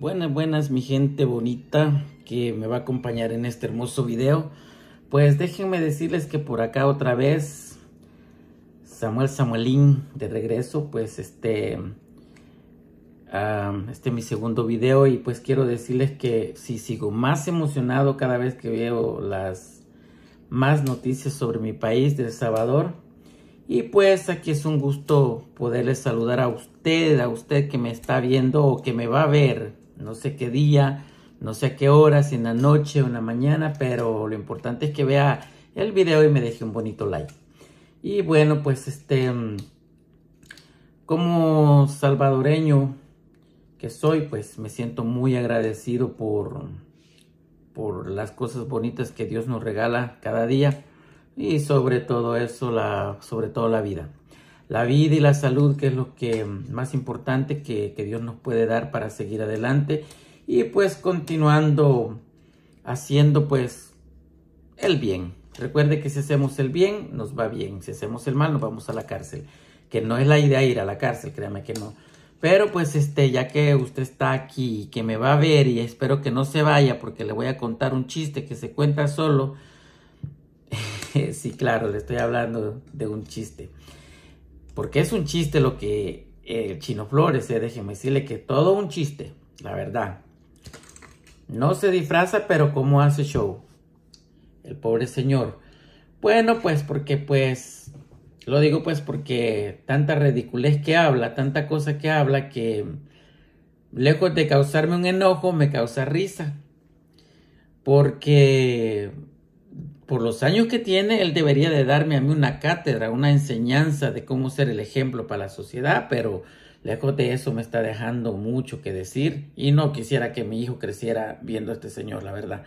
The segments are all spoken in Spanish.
Buenas, buenas mi gente bonita que me va a acompañar en este hermoso video. Pues déjenme decirles que por acá otra vez Samuel Samuelín de regreso, pues este, ah, este es mi segundo video y pues quiero decirles que sí sigo más emocionado cada vez que veo las más noticias sobre mi país de El Salvador. Y pues aquí es un gusto poderles saludar a usted, a usted que me está viendo o que me va a ver no sé qué día, no sé a qué hora, si en la noche o en la mañana, pero lo importante es que vea el video y me deje un bonito like. Y bueno, pues este, como salvadoreño que soy, pues me siento muy agradecido por, por las cosas bonitas que Dios nos regala cada día y sobre todo eso, la, sobre todo la vida la vida y la salud, que es lo que más importante que, que Dios nos puede dar para seguir adelante y pues continuando haciendo pues el bien. Recuerde que si hacemos el bien, nos va bien. Si hacemos el mal, nos vamos a la cárcel. Que no es la idea ir a la cárcel, créame que no. Pero pues este, ya que usted está aquí y que me va a ver y espero que no se vaya porque le voy a contar un chiste que se cuenta solo. sí, claro, le estoy hablando de un chiste. Porque es un chiste lo que el eh, Chino Flores, eh, déjeme decirle que todo un chiste, la verdad. No se disfraza, pero ¿cómo hace show? El pobre señor. Bueno, pues porque pues, lo digo pues porque tanta ridiculez que habla, tanta cosa que habla que lejos de causarme un enojo, me causa risa. Porque por los años que tiene, él debería de darme a mí una cátedra, una enseñanza de cómo ser el ejemplo para la sociedad, pero lejos de eso me está dejando mucho que decir y no quisiera que mi hijo creciera viendo a este señor, la verdad.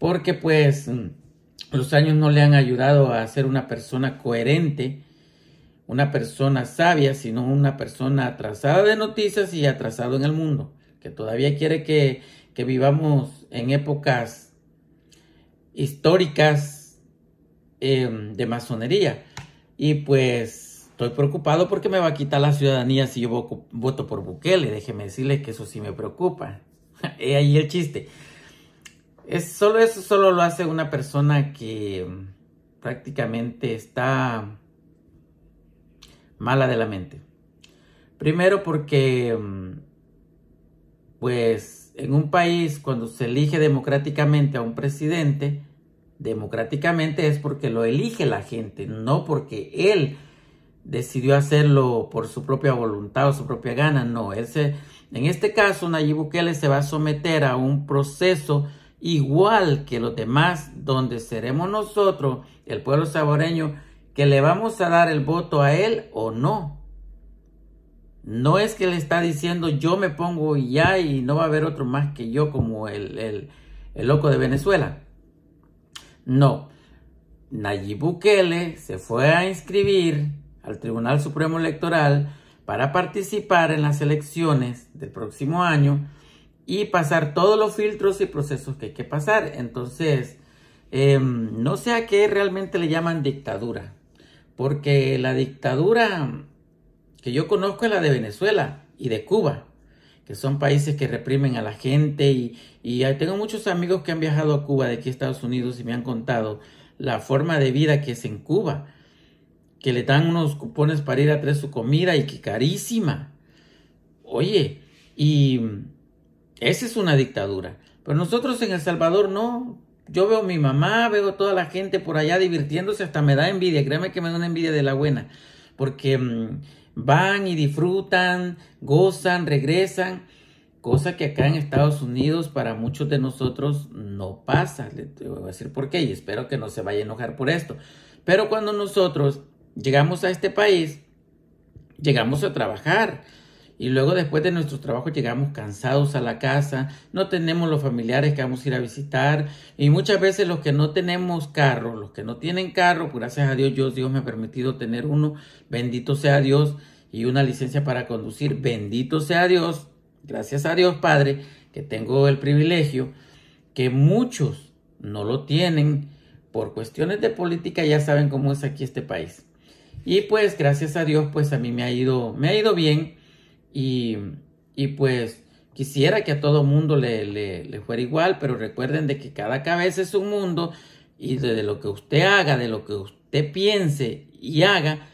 Porque pues mm, los años no le han ayudado a ser una persona coherente, una persona sabia, sino una persona atrasada de noticias y atrasado en el mundo, que todavía quiere que, que vivamos en épocas históricas em, de masonería. Y pues estoy preocupado porque me va a quitar la ciudadanía si yo voto por Bukele. Déjeme decirle que eso sí me preocupa. He ahí el chiste. Es, solo eso solo lo hace una persona que em, prácticamente está mala de la mente. Primero porque, em, pues, en un país cuando se elige democráticamente a un presidente, democráticamente es porque lo elige la gente, no porque él decidió hacerlo por su propia voluntad o su propia gana, no, ese, en este caso Nayib Bukele se va a someter a un proceso igual que los demás, donde seremos nosotros, el pueblo saboreño, que le vamos a dar el voto a él o no. No es que le está diciendo yo me pongo ya y no va a haber otro más que yo como el, loco de Venezuela. No. Nayib Bukele se fue a inscribir al Tribunal Supremo Electoral para participar en las elecciones del próximo año y pasar todos los filtros y procesos que hay que pasar. Entonces, em, no sé a qué realmente le llaman dictadura, porque la dictadura yo conozco la de Venezuela y de Cuba, que son países que reprimen a la gente y, y tengo muchos amigos que han viajado a Cuba de aquí a Estados Unidos y me han contado la forma de vida que es en Cuba, que le dan unos cupones para ir a traer su comida y que carísima. Oye, y esa es una dictadura. Pero nosotros en El Salvador no. Yo veo a mi mamá, veo toda la gente por allá divirtiéndose, hasta me da envidia, créeme que me da una envidia de la buena porque mm, van y disfrutan, gozan, regresan, cosa que acá en Estados Unidos para muchos de nosotros no pasa. Le voy a decir por qué y espero que no se vaya a enojar por esto. Pero cuando nosotros llegamos a este país, llegamos a trabajar y luego después de nuestro trabajo llegamos cansados a la casa, no tenemos los familiares que vamos a ir a visitar y muchas veces los que no tenemos carro, los que no tienen carro, pues, gracias a Dios, Dios, me ha permitido tener uno, bendito sea Dios, y una licencia para conducir, bendito sea Dios, gracias a Dios Padre, que tengo el privilegio que muchos no lo tienen por cuestiones de política, ya saben cómo es aquí este país. Y pues gracias a Dios, pues a mí me ha ido, me ha ido bien y, y pues quisiera que a todo mundo le, le, fuera igual, pero recuerden de que cada cabeza es un mundo y de lo que usted haga, de lo que usted piense y haga,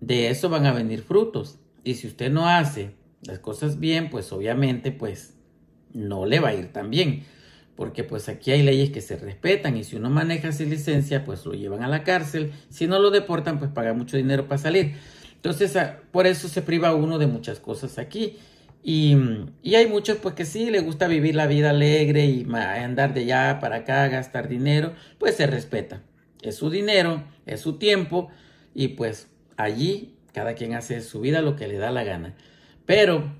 de eso van a venir frutos. Y si usted no hace las cosas bien, pues obviamente pues no le va a ir tan bien. Porque pues aquí hay leyes que se respetan y si uno maneja sin licencia, pues lo llevan a la cárcel. Si no lo deportan, pues paga mucho dinero para salir. Entonces, ah, por eso se priva uno de muchas cosas aquí. Y, hay muchos pues que sí le gusta vivir la vida alegre y andar de allá para acá, gastar dinero, pues se respeta. Es su dinero, es su tiempo y pues allí cada quien hace su vida lo que le da la gana. Pero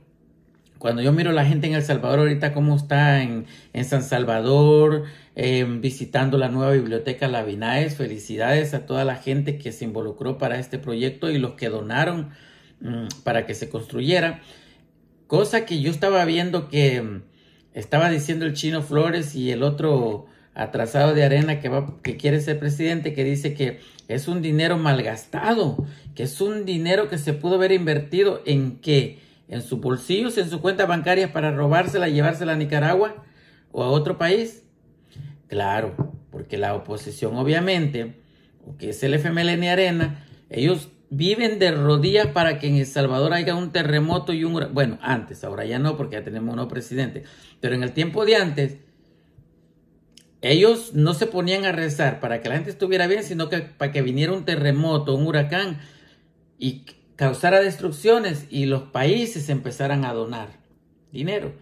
cuando yo miro la gente en El Salvador ahorita cómo está en, San Salvador, em, visitando la nueva biblioteca Binaes, felicidades a toda la gente que se involucró para este proyecto y los que donaron mm, para que se construyera. Cosa que yo estaba viendo que em, estaba diciendo el chino Flores y el otro atrasado de arena que, va, que quiere ser presidente, que dice que es un dinero malgastado, que es un dinero que se pudo haber invertido en que en sus bolsillos, en sus cuentas bancarias para robársela, llevársela a Nicaragua o a otro país? Claro, porque la oposición obviamente, que es el FMLN Arena, ellos viven de rodillas para que en El Salvador haya un terremoto y un... Bueno, antes, ahora ya no, porque ya tenemos un nuevo presidente, pero en el tiempo de antes, ellos no se ponían a rezar para que la gente estuviera bien, sino que para que viniera un terremoto, un huracán, y causara destrucciones y los países empezaran a donar dinero.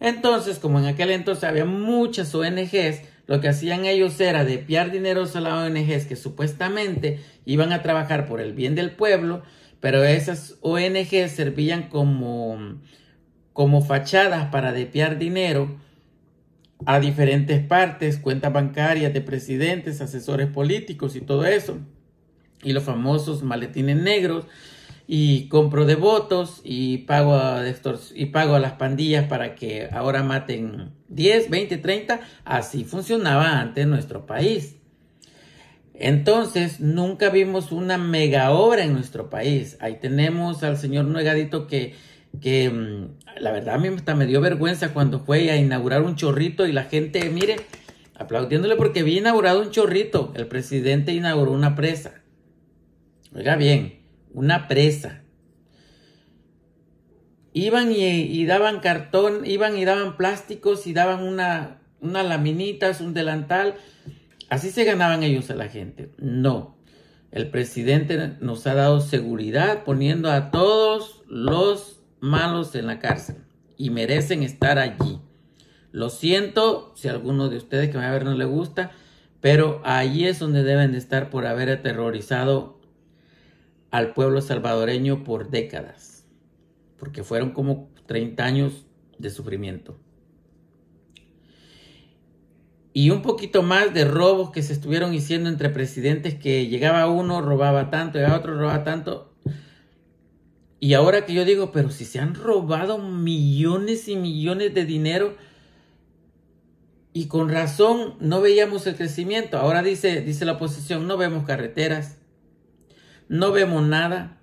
Entonces, como en aquel entonces había muchas ONGs, lo que hacían ellos era depiar dinero a las ONGs que supuestamente iban a trabajar por el bien del pueblo, pero esas ONGs servían como, como fachadas para depiar dinero a diferentes partes, cuentas bancarias de presidentes, asesores políticos y todo eso, y los famosos maletines negros y compro de votos y pago a, y pago a las pandillas para que ahora maten 10, 20, 30. Así funcionaba antes nuestro país. Entonces, nunca vimos una mega obra en nuestro país. Ahí tenemos al señor Nuegadito que, que mm, la verdad me dio vergüenza cuando fue a inaugurar un chorrito y la gente, mire, aplaudiéndole porque había inaugurado un chorrito. El presidente inauguró una presa. Oiga bien, una presa. Iban y, daban cartón, iban y daban plásticos y daban una, unas laminitas, un delantal. Así se ganaban ellos a la gente. No, el presidente nos ha dado seguridad poniendo a todos los malos en la cárcel y merecen estar allí. Lo siento si a alguno de ustedes que va a ver no le gusta, pero allí es donde deben de estar por haber aterrorizado al pueblo salvadoreño por décadas, porque fueron como 30 años de sufrimiento. Y un poquito más de robos que se estuvieron haciendo entre presidentes que llegaba uno, robaba tanto, llegaba otro, robaba tanto. Y ahora que yo digo, pero si se han robado millones y millones de dinero, y con razón no veíamos el crecimiento. Ahora dice, dice la oposición, no vemos carreteras, no vemos nada,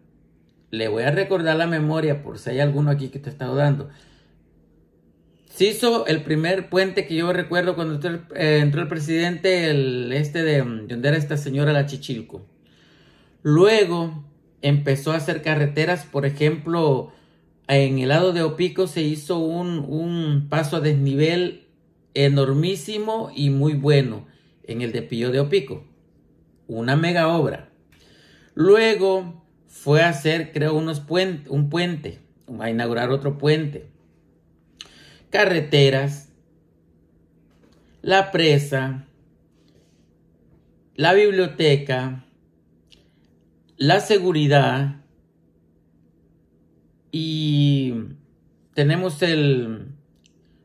le voy a recordar la memoria por si hay alguno aquí que te está Se hizo el primer puente que yo recuerdo cuando entró el, eh, presidente, el este mm, de donde era esta señora la Chichilco. Luego empezó a hacer carreteras, por ejemplo, en el lado de Opico se hizo un, un paso a desnivel enormísimo y muy bueno en el de Pillo de Opico. Una mega obra. Luego fue a hacer, creo, unos puente, un puente, a inaugurar otro puente. Carreteras, la presa, la biblioteca, la seguridad y tenemos el,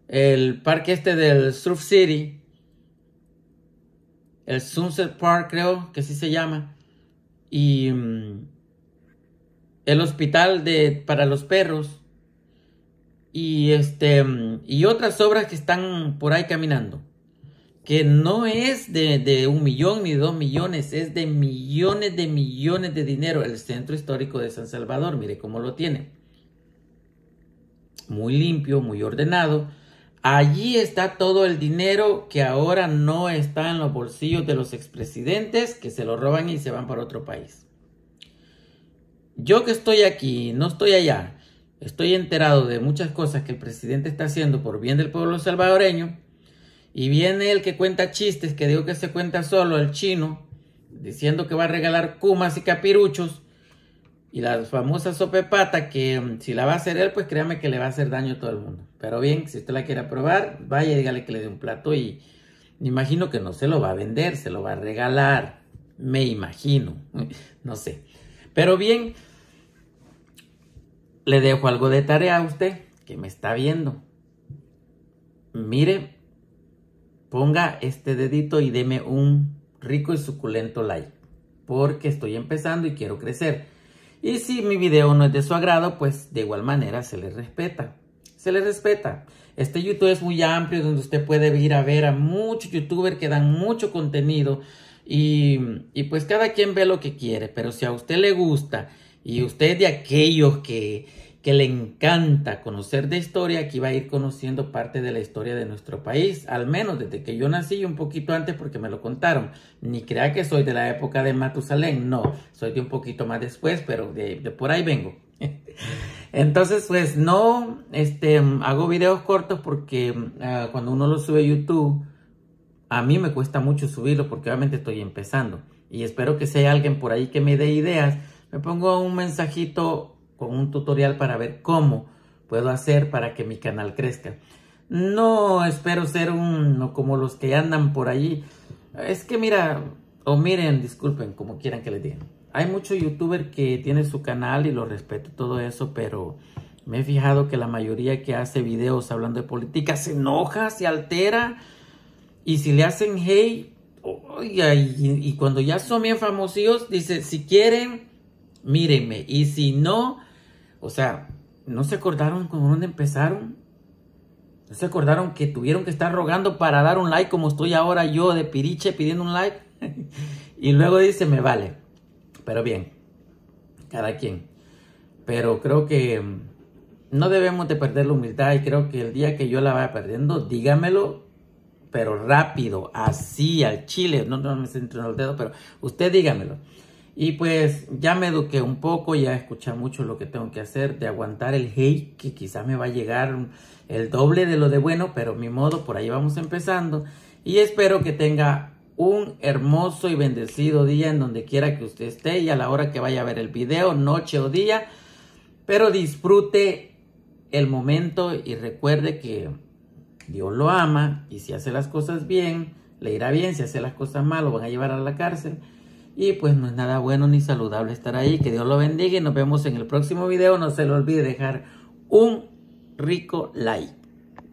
el parque este del Surf City, el Sunset Park creo que así se llama y mm, el hospital de, para los perros y, este, mm, y otras obras que están por ahí caminando. Que no es de, de un millón ni dos millones, es de millones de millones de dinero el centro histórico de San Salvador. Mire cómo lo tiene. Muy limpio, muy ordenado Allí está todo el dinero que ahora no está en los bolsillos de los expresidentes que se lo roban y se van para otro país. Yo que estoy aquí, no estoy allá, estoy enterado de muchas cosas que el presidente está haciendo por bien del pueblo salvadoreño y viene el que cuenta chistes, que digo que se cuenta solo el chino, diciendo que va a regalar cumas y capiruchos y la famosa sopepata que mm, si la va a hacer él, pues créame que le va a hacer daño a todo el mundo. Pero bien, si usted la quiere probar, vaya y dígale que le dé un plato y me imagino que no se lo va a vender, se lo va a regalar. Me imagino, no sé. Pero bien, le dejo algo de tarea a usted que me está viendo. Mire, ponga este dedito y deme un rico y suculento like. Porque estoy empezando y quiero crecer. Y si mi video no es de su agrado, pues de igual manera se le respeta. Se le respeta. Este YouTube es muy amplio donde usted puede ir a ver a muchos youtubers que dan mucho contenido y, pues cada quien ve lo que quiere, pero si a usted le gusta y usted de aquellos que que le encanta conocer de historia, Que va a ir conociendo parte de la historia de nuestro país, al menos desde que yo nací y un poquito antes porque me lo contaron. Ni crea que soy de la época de Matusalén, no, soy de un poquito más después, pero de, por ahí vengo. Entonces, pues no, este, hago videos cortos porque ah, cuando uno los sube a YouTube, a mí me cuesta mucho subirlo porque obviamente estoy empezando. Y espero que sea alguien por ahí que me dé ideas. Me pongo un mensajito con un tutorial para ver cómo puedo hacer para que mi canal crezca. No espero ser uno como los que andan por allí. Es que mira, o miren, disculpen, como quieran que les digan. Hay muchos youtuber que tiene su canal y lo respeto todo eso, pero me he fijado que la mayoría que hace videos hablando de política se enoja, se altera y si le hacen hey, y, cuando ya son bien famosos, dice, si quieren mírenme. Y si no, o sea, no se acordaron con dónde empezaron. No se acordaron que tuvieron que estar rogando para dar un like como estoy ahora yo de piriche pidiendo un like. y luego dice, me vale. Pero bien, cada quien. Pero creo que mm, no debemos de perder la humildad y creo que el día que yo la vaya perdiendo, dígamelo, pero rápido, así, al chile. No, no me centro en el dedo, pero usted dígamelo. Y pues ya me eduqué un poco, ya escuché mucho lo que tengo que hacer, de aguantar el hate, que quizás me va a llegar el doble de lo de bueno, pero mi modo, por ahí vamos empezando. Y espero que tenga un hermoso y bendecido día en donde quiera que usted esté y a la hora que vaya a ver el video, noche o día. Pero disfrute el momento y recuerde que Dios lo ama y si hace las cosas bien, le irá bien, si hace las cosas mal, lo van a llevar a la cárcel. Y pues no es nada bueno ni saludable estar ahí. Que Dios lo bendiga y nos vemos en el próximo video. No se le olvide dejar un rico like.